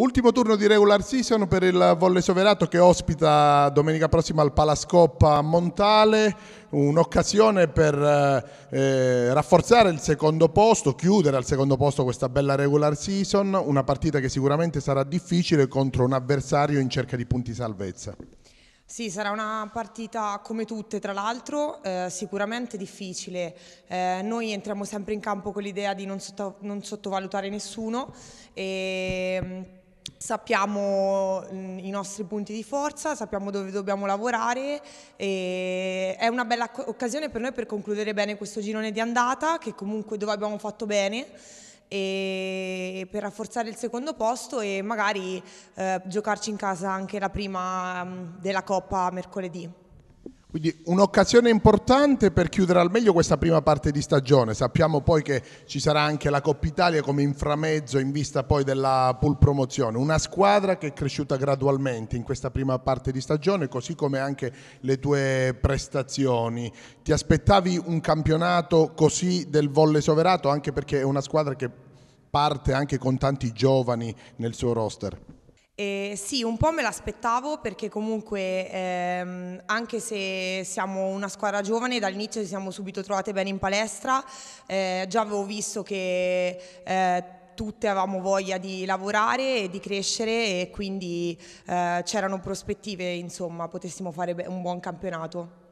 Ultimo turno di regular season per il Volle Soverato che ospita domenica prossima al Palascoppa Montale, un'occasione per eh, eh, rafforzare il secondo posto, chiudere al secondo posto questa bella regular season, una partita che sicuramente sarà difficile contro un avversario in cerca di punti salvezza. Sì, sarà una partita come tutte, tra l'altro, eh, sicuramente difficile. Eh, noi entriamo sempre in campo con l'idea di non, sotto, non, sottovalutare nessuno e ehm, sappiamo mm, i nostri punti di forza, sappiamo dove dobbiamo lavorare e è una bella occasione per noi per concludere bene questo girone di andata che comunque dove abbiamo fatto bene e per rafforzare il secondo posto e magari eh, giocarci in casa anche la prima mm, della Coppa mercoledì. Quindi un'occasione importante per chiudere al meglio questa prima parte di stagione. Sappiamo poi che ci sarà anche la Coppa Italia come inframezzo in vista poi della pool promozione. Una squadra che è cresciuta gradualmente in questa prima parte di stagione, così come anche le tue prestazioni. Ti aspettavi un campionato così del volle soverato, anche perché è una squadra che parte anche con tanti giovani nel suo roster? Eh, sì, un po' me l'aspettavo perché comunque ehm, anche se siamo una squadra giovane, dall'inizio ci siamo subito trovate bene in palestra, eh, già avevo visto che eh, tutte avevamo voglia di lavorare e di crescere e quindi eh, c'erano prospettive, insomma, potessimo fare un buon campionato.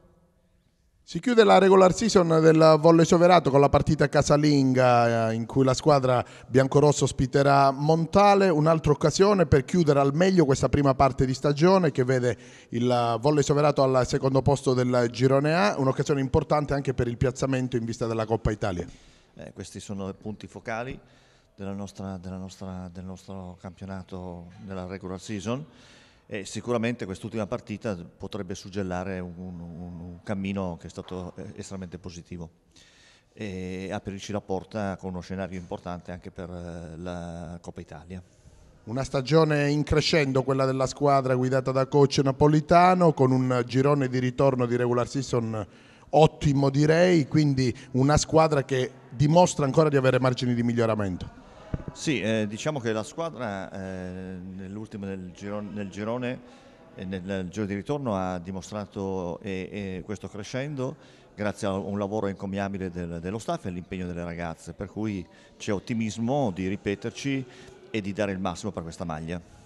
Si chiude la regular season del Volle soverato con la partita casalinga eh, in cui la squadra biancorosso ospiterà Montale, un'altra occasione per chiudere al meglio questa prima parte di stagione che vede il Volle soverato al secondo posto del girone A, un'occasione importante anche per il piazzamento in vista della Coppa Italia. Eh, questi sono i punti focali della nostra, della nostra, del nostro campionato della regular season e sicuramente quest'ultima partita potrebbe suggellare un, un, un cammino che è stato eh, estremamente positivo e aprirci la porta con uno scenario importante anche per eh, la Coppa Italia. Una stagione in crescendo quella della squadra guidata da coach napolitano con un girone di ritorno di regular season ottimo direi, quindi una squadra che dimostra ancora di avere margini di miglioramento. Sì, eh, diciamo che la squadra eh, nell'ultimo nel girone, nel girone eh, nel, giro di ritorno ha dimostrato questo crescendo grazie a un lavoro encomiabile del, dello staff e all'impegno delle ragazze, per cui c'è ottimismo di ripeterci e di dare il massimo per questa maglia.